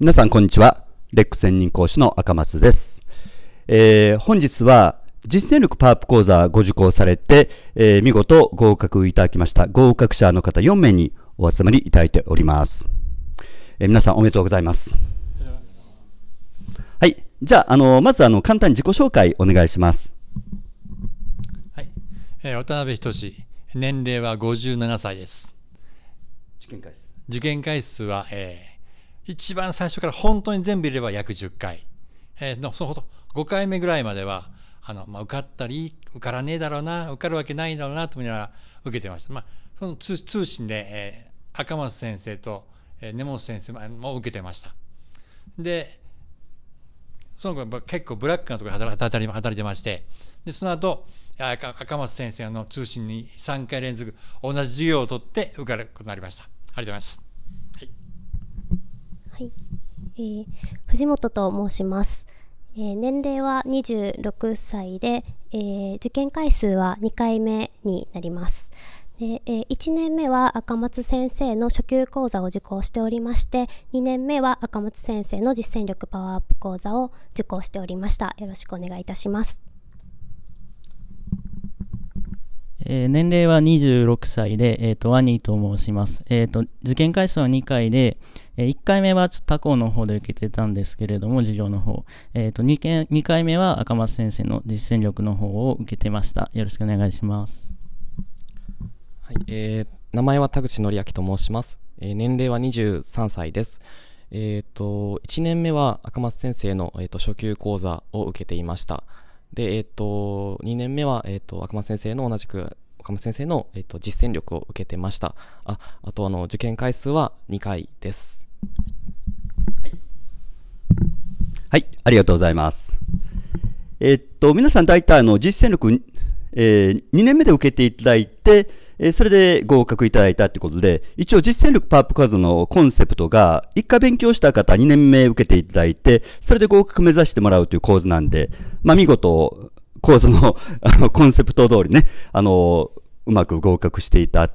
皆さんこんにちは。レック専任講師の赤松です。えー、本日は実践力パープ講座ご受講されて、えー、見事合格いただきました合格者の方4名にお集まりいただいております。えー、皆さんおめでとうございます。はい。じゃあ、あの、まずあの、簡単に自己紹介お願いします。はい。えー、渡辺仁年齢は57歳です。受験回数受験回数は、えー、一番最初から本当に全部入れれば約10回、えー、のその5回目ぐらいまではあの、まあ、受かったり受からねえだろうな受かるわけないだろうなと思いながら受けてました、まあ、その通通信で、えー、赤松先生と、えー、根本先生も受けてましたでその子結構ブラックなところで働働いてましてでその後赤松先生の通信に3回連続同じ授業を取って受かることになりましたありがとうございましたえー、藤本と申します、えー、年齢は26歳で、えー、受験回数は2回目になりますで、えー、1年目は赤松先生の初級講座を受講しておりまして2年目は赤松先生の実践力パワーアップ講座を受講しておりましたよろしくお願いいたしますえー、年齢は26歳で、えーと、ワニーと申します、えーと、と受験回数は2回で、え1回目は他校の方で受けてたんですけれども、授業の方。えーと、と 2, 2回目は赤松先生の実践力の方を受けてました。よろしくお願いします。はい、えー、名前は田口則明と申します。えー、年齢は23歳です。えーと、と1年目は赤松先生の、えーと、初級講座を受けていました。で、えーと、と2年目は、えー、と赤松先生の同じく岡松先生の、えっと実践力を受けてました。ああとあの受験回数は2回です。はい、ありがとうございます。えっと、皆さん大体あの実践力、えー、2年目で受けていただいて、えそれで合格いただいたということで、一応実践力パワーアップカードのコンセプトが、1回勉強した方2年目受けていただいて、それで合格目指してもらうという構図なんで、まあ見事、講座のあのコンセプト通りね、あの、うまく合格していたっ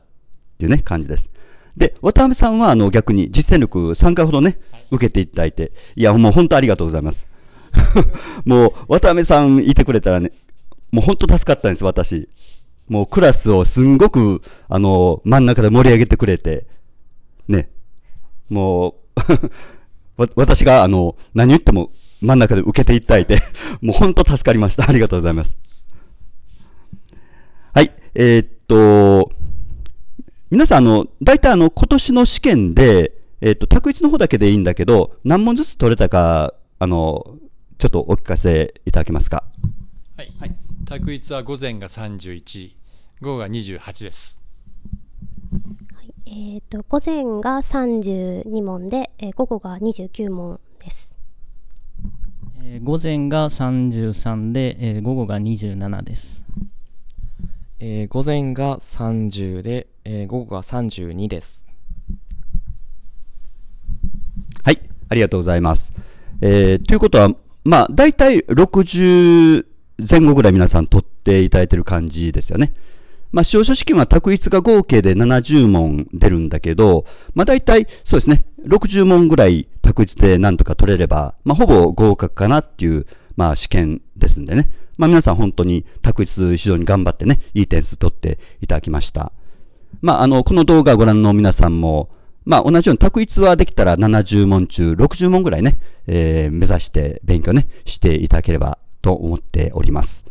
ていうね、感じです。で、渡辺さんはあの逆に実践力3回ほどね、受けていただいて、いや、もう本当ありがとうございます。もう渡辺さんいてくれたらね、もう本当助かったんです、私。もうクラスをすんごく、あの、真ん中で盛り上げてくれて、ね、もう 私が、あの、何言っても真ん中で受けていただいて もう本当助かりました。ありがとうございます。はい、えー、っと、皆さん、あの、大体あの、今年の試験で、えっと、択一の方だけでいいんだけど、何問ずつ取れたか、あの、ちょっとお聞かせいただけますか。はい。はい、択一は午前が31、午後が28です。はい、えーと、と午前が32問で、えー、午後が29問です、えー、午前が33で、えー、午後が27です、えー、午前が30でえー、午後が32です。はい、ありがとうございます。えー、ということは、まあ、大体60前後ぐらい皆さん取っていただいてる感じですよね。まあ、使用書試験は択一が合計で70問出るんだけど、まあ、大体そうですね、60問ぐらい択一でなんとか取れれば、まあ、ほぼ合格かなっていう、まあ、試験ですんでね。まあ、皆さん本当に択一非常に頑張ってね、いい点数取っていただきました。まあ、あの、この動画をご覧の皆さんも、まあ、同じように択一はできたら70問中60問ぐらいね、えー、目指して勉強ね、していただければと思っております。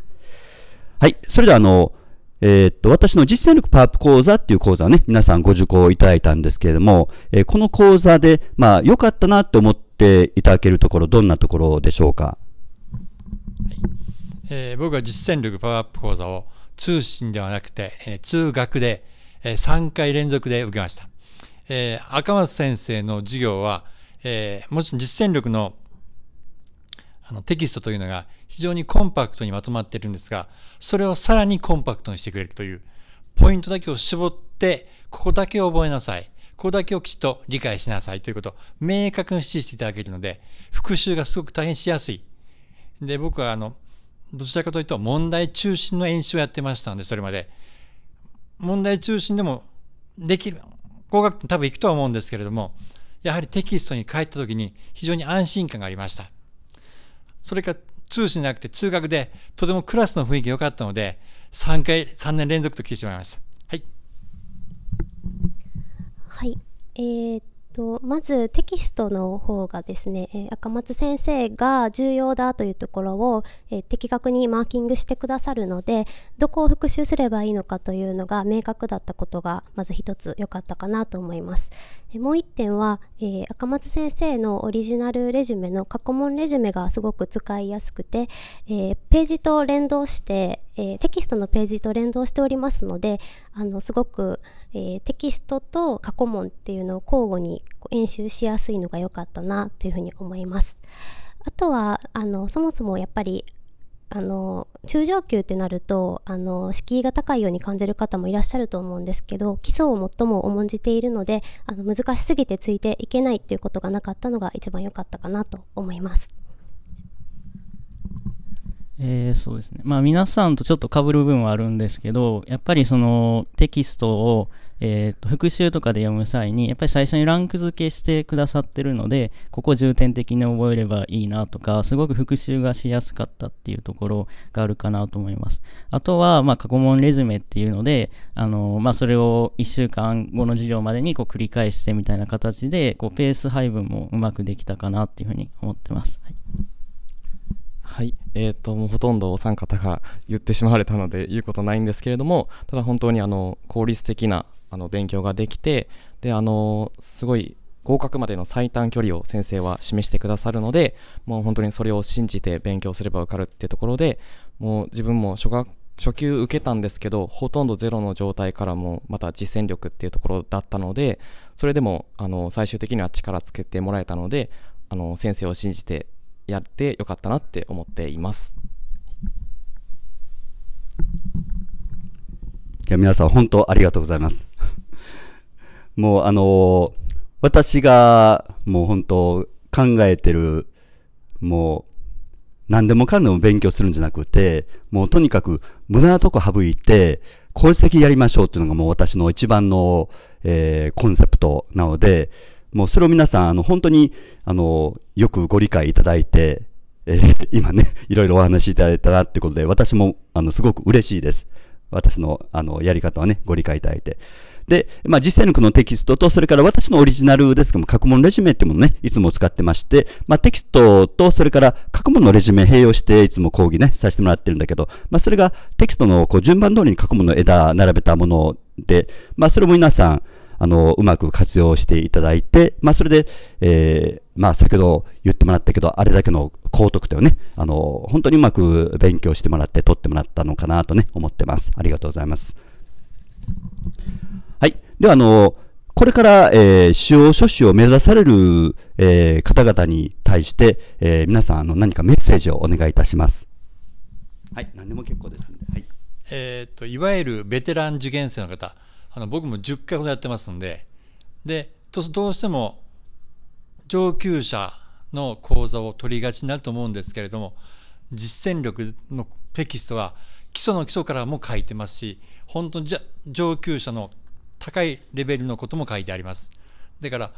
はい。それでは、あの、えー、っと、私の実践力パワーアップ講座っていう講座をね、皆さんご受講いただいたんですけれども、えー、この講座で、まあ、良かったなと思っていただけるところ、どんなところでしょうか。はいえー、僕は実践力パワーアップ講座を通信ではなくて、えー、通学で、え3回連続で受けました。えー、赤松先生の授業は、えー、もちろん実践力のあのテキストというのが非常にコンパクトにまとまっているんですが、それをさらにコンパクトにしてくれるという、ポイントだけを絞って、ここだけを覚えなさい。ここだけをきちっと理解しなさいということを明確に指示していただけるので、復習がすごく大変しやすい。で、僕はあの、どちらかというと問題中心の演習をやってましたので、それまで。問題中心でもできる高学年多分行くとは思うんですけれどもやはりテキストに帰った時に非常に安心感がありましたそれか通信じゃなくて通学でとてもクラスの雰囲気良かったので3回3年連続と聞いてしまいましたはいはいえー、っとまずテキストの方がですね、え赤松先生が重要だというところを、え的確にマーキングしてくださるのでどこを復習すればいいのかというのが明確だったことがまず一つ良かったかなと思います。もう1点は、えー、赤松先生のオリジナルレジュメの過去問レジュメがすごく使いやすくて、えー、ページと連動して、えー、テキストのページと連動しておりますのであのすごく、えテキストと過去問っていうのを交互に演習しやすいのが良かったなというふうに思います。あとはあのそもそもやっぱりあの中上級ってなるとあの敷居が高いように感じる方もいらっしゃると思うんですけど基礎を最も重んじているのであの難しすぎてついていけないっていうことがなかったのが一番良かったかなと思います。えー、そうですね、まあ、皆さんとちょっとかぶる部分はあるんですけどやっぱりそのテキストをえー、と復習とかで読む際にやっぱり最初にランク付けしてくださってるのでここ重点的に覚えればいいなとかすごく復習がしやすかったっていうところがあるかなと思いますあとは、まあ、過去問レズメっていうのであの、まあ、それを1週間後の授業までにこう繰り返してみたいな形でこうペース配分もうまくできたかなっていうふうに思ってます、はいはい、えーともうほとんどお三方が言ってしまわれたので言うことないんですけれどもただ本当にあの効率的なあの勉強ができてであのすごい合格までの最短距離を先生は示してくださるのでもう本当にそれを信じて勉強すれば受かるってところでもう自分も初学初級受けたんですけどほとんどゼロの状態からもまた実践力っていうところだったのでそれでもあの最終的には力つけてもらえたのであの先生を信じてやってよかったなって思っています。ゃあ皆さん本当ありがとうございます。もうあの私がもう本当考えてるもう何でもかんでも勉強するんじゃなくてもうとにかく無駄なとこ省いて効率的やりましょうっていうのがもう私の一番の、えー、コンセプトなのでもうそれを皆さんあの本当にあのよくご理解いただいて、えー、今ねいろいろお話しいただいたとってことで私もあのすごく嬉しいです。私のあのやり方はね、ご理解いただいて。で、まあ、実際のこのテキストと、それから私のオリジナルですけども、過去問レジュメっていうものね、いつも使ってまして、まあ、テキストと、それから過去問のレジュメ併用して、いつも講義ね、させてもらってるんだけど、まあ、それがテキストのこう順番通りに過去問の枝並べたもので、まあ、それも皆さん、あの、うまく活用していただいて、まあ、それで、えー、まあ、先ほど言ってもらったけど、あれだけの高得点をね、あの、本当にうまく勉強してもらって、取ってもらったのかなとね、思ってます。ありがとうございます。では、あの、これから、えー、使用書士を目指される、えー、方々に対して、えー、皆さんあの何かメッセージをお願いいたします。はい、何でも結構ですで、はい。えっといわゆるベテラン受験生の方、あの僕も10回ほどやってますんで、でどうしても上級者の講座を取りがちになると思うんですけれども、実践力のテキストは基礎の基礎からも書いてますし、本当に上級者の高いレベルのことも書いてあります。だから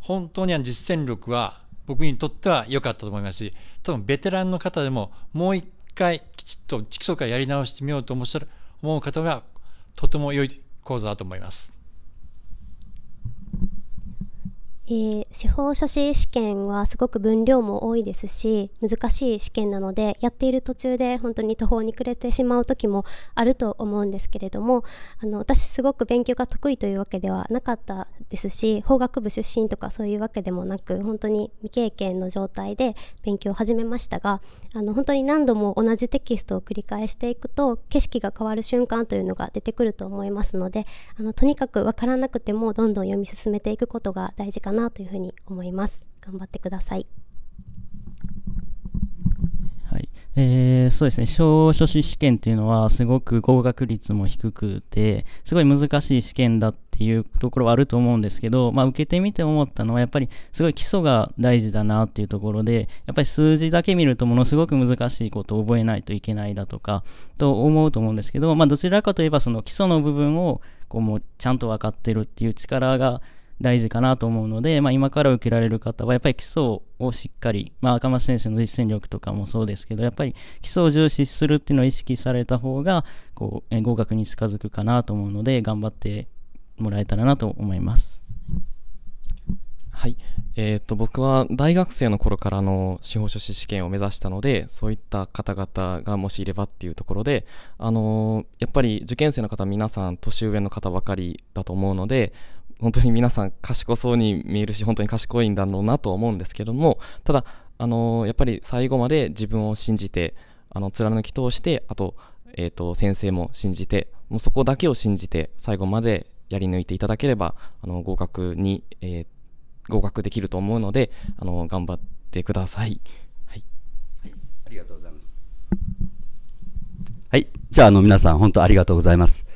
本当に実践力は僕にとっては良かったと思いますし、多分ベテランの方でももう一回きちっと基礎からやり直してみようと思う方はとても良い講座だと思います。えー、司法書士試験はすごく分量も多いですし難しい試験なのでやっている途中で本当に途方に暮れてしまう時もあると思うんですけれどもあの私すごく勉強が得意というわけではなかったですし法学部出身とかそういうわけでもなく本当に未経験の状態で勉強を始めましたがあの本当に何度も同じテキストを繰り返していくと景色が変わる瞬間というのが出てくると思いますのであのとにかく分からなくてもどんどん読み進めていくことが大事かななというふうに思います頑張ってくださいはいえー、そうですね小書士試験っていうのはすごく合格率も低くてすごい難しい試験だっていうところはあると思うんですけど、まあ、受けてみて思ったのはやっぱりすごい基礎が大事だなっていうところでやっぱり数字だけ見るとものすごく難しいことを覚えないといけないだとかと思うと思うんですけど、まあ、どちらかといえばその基礎の部分をこうもうちゃんと分かってるっていう力が大事かなと思うので、まあ、今から受けられる方はやっぱり基礎をしっかり、まあ、赤松先生の実践力とかもそうですけどやっぱり基礎を重視するっていうのを意識された方がこう合格に近づくかなと思うので頑張ってもらえたらなと思います。はい、えーと、僕は大学生の頃からの司法書士試験を目指したのでそういった方々がもしいればっていうところで、あのー、やっぱり受験生の方皆さん年上の方ばかりだと思うので本当に皆さん賢そうに見えるし本当に賢いんだろうなと思うんですけどもただ、あのやっぱり最後まで自分を信じてあの貫き通してあと,、えーと、と先生も信じてもうそこだけを信じて最後までやり抜いていただければあの合格に、えー、合格できると思うのであの頑張ってください、はい、はい、ありがとうございますはいじゃああの皆さん本当ありがとうございます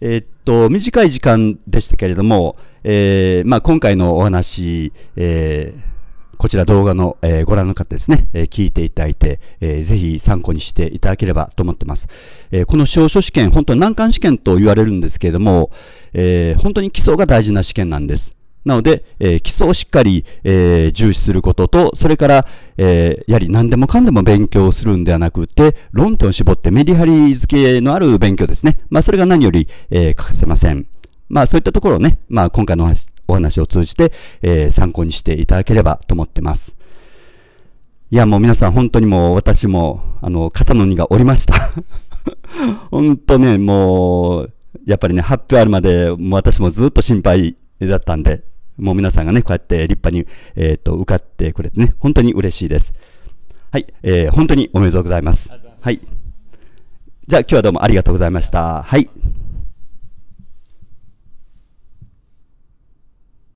えー、っと、短い時間でしたけれども、えー、まあ、今回のお話、えー、こちら動画の、えご覧の方ですね、え聞いていただいて、えー、ぜひ参考にしていただければと思ってます。えこの証書試験、本当難関試験と言われるんですけれども、え本当に基礎が大事な試験なんです。なので、えー、基礎をしっかり、えー、重視することと、それから、えー、やはり何でもかんでも勉強するんではなくて、論点を絞ってメリハリ付けのある勉強ですね。まあ、それが何より、えー、欠かせません。まあ、そういったところをね、まあ、今回のお話を通じて、えー、参考にしていただければと思ってます。いや、もう皆さん、本当にもう私も、あの、肩の荷がおりました。本当ね、もう、やっぱりね、発表あるまで、もう私もずっと心配だったんで、もう皆さんがね、こうやって立派に、えっ、ー、と、受かってくれてね、本当に嬉しいです。はい、えー、本当におめでとうございます。はい。じゃあ今日はどうもありがとうございました。はい。